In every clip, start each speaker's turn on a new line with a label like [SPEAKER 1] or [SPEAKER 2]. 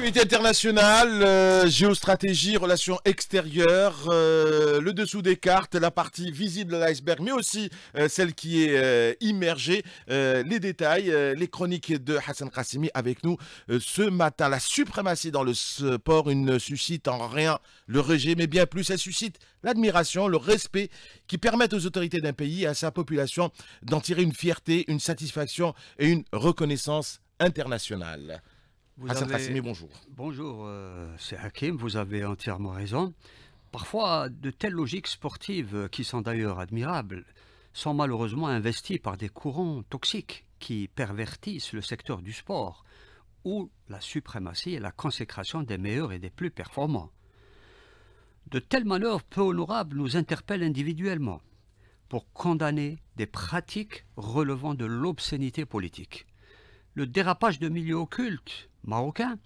[SPEAKER 1] Actualité internationale, euh, géostratégie, relations extérieures, euh, le dessous des cartes, la partie visible de l'iceberg, mais aussi euh, celle qui est immergée. les détails, les chroniques de Hassan Kassimi avec nous ce matin. La suprématie dans le sport, ne suscite en rien le rejet, mais bien plus, elle suscite l'admiration, le respect qui permettent aux autorités d'un pays et à sa population d'en tirer une fierté, une satisfaction et une reconnaissance internationale
[SPEAKER 2] bonjour. Bonjour, euh, c'est Hakim, vous avez entièrement raison. Parfois, de telles logiques sportives, euh, qui sont d'ailleurs admirables, sont malheureusement investies par des courants toxiques qui pervertissent le secteur du sport, où la suprématie et la consécration des meilleurs et des plus performants. De telles malheurs peu honorables nous interpellent individuellement pour condamner des pratiques relevant de l'obscénité politique. Le dérapage de milieux occultes marocain,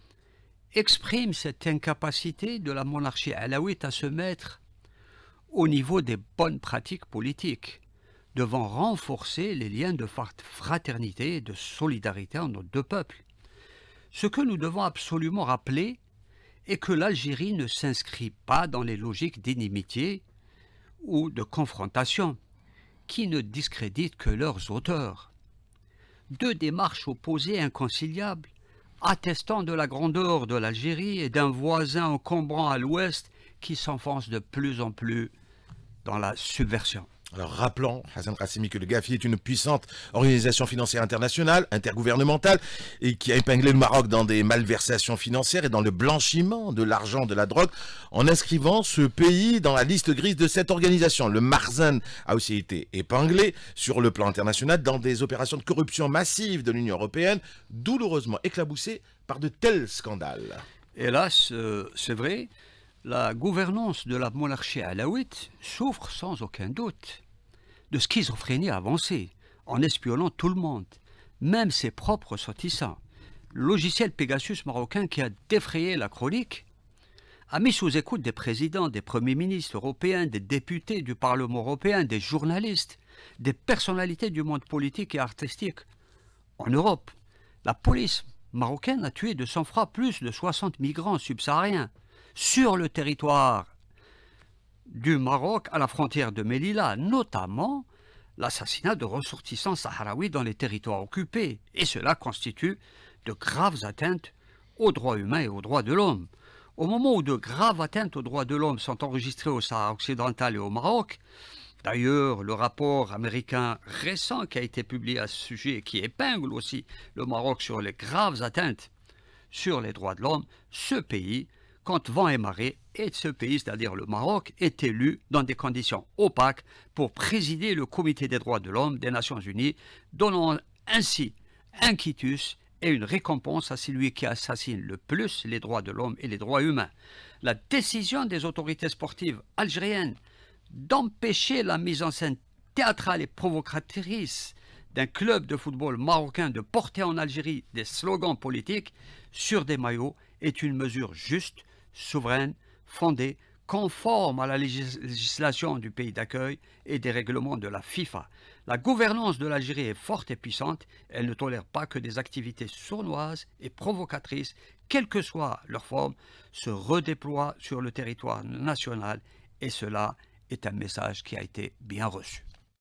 [SPEAKER 2] exprime cette incapacité de la monarchie alaouite à se mettre au niveau des bonnes pratiques politiques, devant renforcer les liens de fraternité et de solidarité entre nos deux peuples. Ce que nous devons absolument rappeler est que l'Algérie ne s'inscrit pas dans les logiques d'inimitié ou de confrontation, qui ne discréditent que leurs auteurs. Deux démarches opposées inconciliables attestant de la grandeur de l'Algérie et d'un voisin encombrant à l'ouest qui s'enfonce de plus en plus dans la subversion.
[SPEAKER 1] Alors rappelant, Hassan Kassimi que le GAFI est une puissante organisation financière internationale, intergouvernementale, et qui a épinglé le Maroc dans des malversations financières et dans le blanchiment de l'argent de la drogue, en inscrivant ce pays dans la liste grise de cette organisation. Le Marzan a aussi été épinglé sur le plan international dans des opérations de corruption massive de l'Union européenne, douloureusement éclaboussées par de
[SPEAKER 2] tels scandales. Hélas, euh, c'est vrai, la gouvernance de la monarchie alaouite souffre sans aucun doute de schizophrénie avancée, en espionnant tout le monde, même ses propres sortissants. Le logiciel Pegasus marocain qui a défrayé la chronique a mis sous écoute des présidents, des premiers ministres européens, des députés du Parlement européen, des journalistes, des personnalités du monde politique et artistique. En Europe, la police marocaine a tué de sang-froid plus de 60 migrants subsahariens sur le territoire du Maroc à la frontière de Melilla, notamment l'assassinat de ressortissants sahraouis dans les territoires occupés, et cela constitue de graves atteintes aux droits humains et aux droits de l'homme. Au moment où de graves atteintes aux droits de l'homme sont enregistrées au Sahara occidental et au Maroc, d'ailleurs le rapport américain récent qui a été publié à ce sujet et qui épingle aussi le Maroc sur les graves atteintes sur les droits de l'homme, ce pays quand vent et marée, et ce pays, c'est-à-dire le Maroc, est élu dans des conditions opaques pour présider le Comité des droits de l'homme des Nations Unies, donnant ainsi un quitus et une récompense à celui qui assassine le plus les droits de l'homme et les droits humains. La décision des autorités sportives algériennes d'empêcher la mise en scène théâtrale et provocatrice d'un club de football marocain de porter en Algérie des slogans politiques sur des maillots est une mesure juste souveraine, fondée, conforme à la législation du pays d'accueil et des règlements de la FIFA. La gouvernance de l'Algérie est forte et puissante, elle ne tolère pas que des activités sournoises et provocatrices, quelle que soit leur forme, se redéploient sur le territoire national et cela est un message qui a été bien reçu.